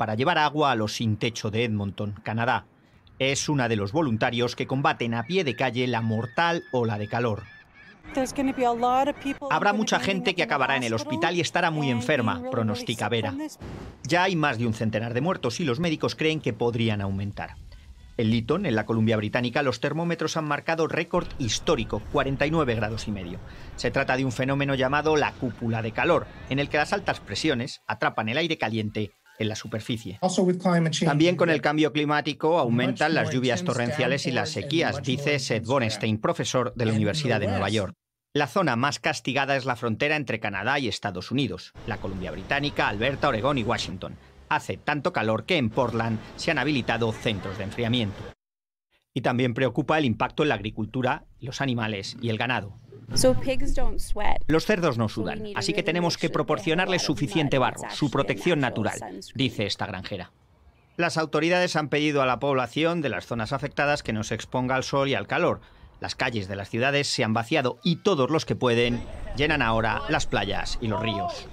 para llevar agua a los sin techo de Edmonton, Canadá. Es una de los voluntarios que combaten a pie de calle la mortal ola de calor. Habrá mucha gente que acabará en el hospital y estará muy enferma, pronostica Vera. Ya hay más de un centenar de muertos y los médicos creen que podrían aumentar. En Lytton, en la Columbia Británica, los termómetros han marcado récord histórico, 49 grados y medio. Se trata de un fenómeno llamado la cúpula de calor, en el que las altas presiones atrapan el aire caliente en la superficie. También con el cambio climático aumentan las lluvias torrenciales y las sequías, dice Seth Bornstein, profesor de la Universidad de Nueva York. La zona más castigada es la frontera entre Canadá y Estados Unidos, la Columbia Británica, Alberta, Oregón y Washington. Hace tanto calor que en Portland se han habilitado centros de enfriamiento. Y también preocupa el impacto en la agricultura, los animales y el ganado. Los cerdos no sudan, así que tenemos que proporcionarles suficiente barro, su protección natural, dice esta granjera. Las autoridades han pedido a la población de las zonas afectadas que no se exponga al sol y al calor. Las calles de las ciudades se han vaciado y todos los que pueden llenan ahora las playas y los ríos.